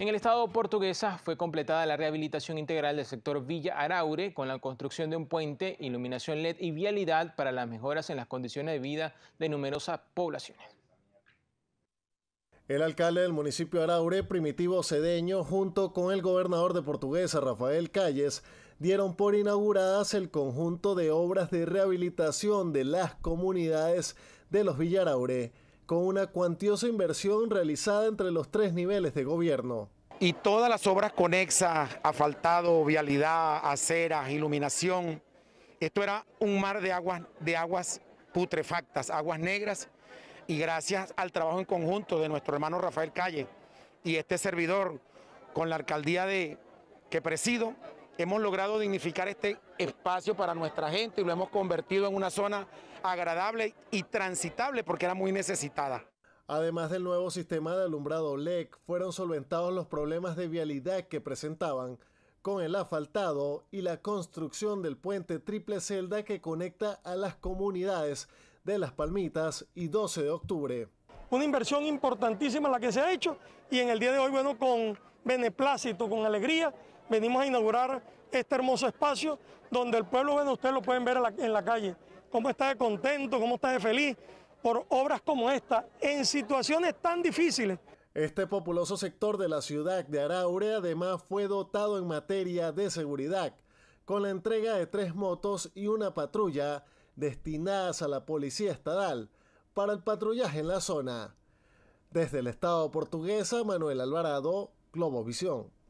En el estado portuguesa fue completada la rehabilitación integral del sector Villa Araure con la construcción de un puente, iluminación LED y vialidad para las mejoras en las condiciones de vida de numerosas poblaciones. El alcalde del municipio Araure, Primitivo Cedeño, junto con el gobernador de Portuguesa, Rafael Calles, dieron por inauguradas el conjunto de obras de rehabilitación de las comunidades de los Villa Araure con una cuantiosa inversión realizada entre los tres niveles de gobierno. Y todas las obras conexas, asfaltado, vialidad, aceras, iluminación, esto era un mar de aguas, de aguas putrefactas, aguas negras, y gracias al trabajo en conjunto de nuestro hermano Rafael Calle y este servidor con la alcaldía de que presido, hemos logrado dignificar este espacio para nuestra gente y lo hemos convertido en una zona agradable y transitable porque era muy necesitada. Además del nuevo sistema de alumbrado LED, fueron solventados los problemas de vialidad que presentaban con el asfaltado y la construcción del puente triple celda que conecta a las comunidades de Las Palmitas y 12 de octubre. Una inversión importantísima la que se ha hecho y en el día de hoy, bueno, con beneplácito, con alegría, venimos a inaugurar este hermoso espacio donde el pueblo, bueno, ustedes lo pueden ver en la, calle, cómo está de contento, cómo está de feliz por obras como esta, en situaciones tan difíciles. Este populoso sector de la ciudad de Araure además fue dotado en materia de seguridad, con la entrega de tres motos y una patrulla destinadas a la policía estadal para el patrullaje en la zona. Desde el Estado portuguesa, Manuel Alvarado, Globovisión.